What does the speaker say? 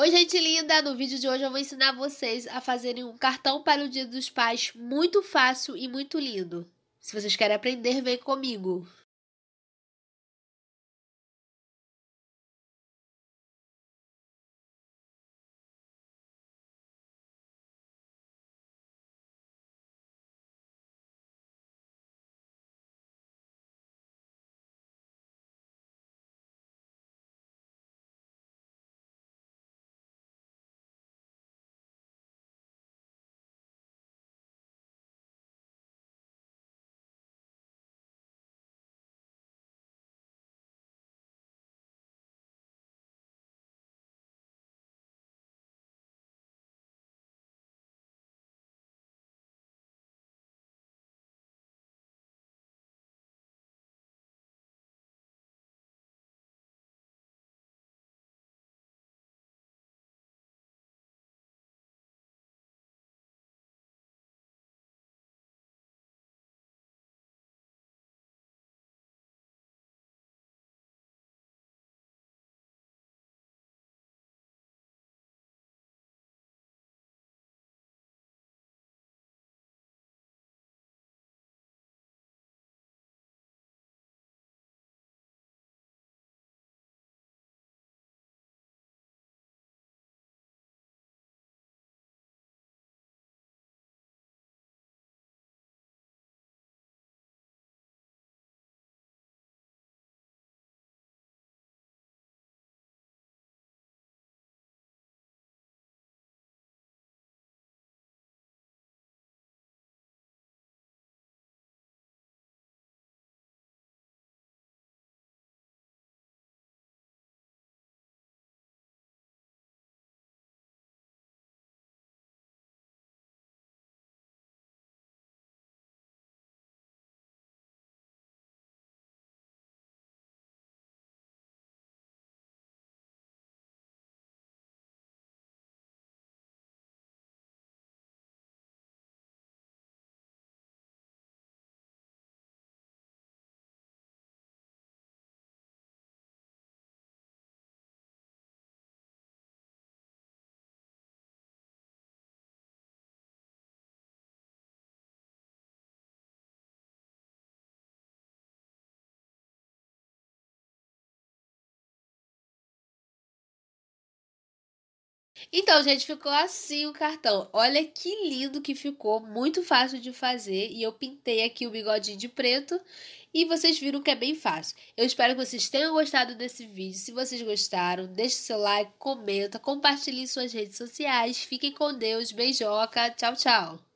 Oi, gente linda! No vídeo de hoje eu vou ensinar vocês a fazerem um cartão para o Dia dos Pais muito fácil e muito lindo. Se vocês querem aprender, vem comigo! Então, gente, ficou assim o cartão. Olha que lindo que ficou, muito fácil de fazer. E eu pintei aqui o bigodinho de preto e vocês viram que é bem fácil. Eu espero que vocês tenham gostado desse vídeo. Se vocês gostaram, deixe seu like, comenta, compartilhe em suas redes sociais. Fiquem com Deus, beijoca, tchau, tchau.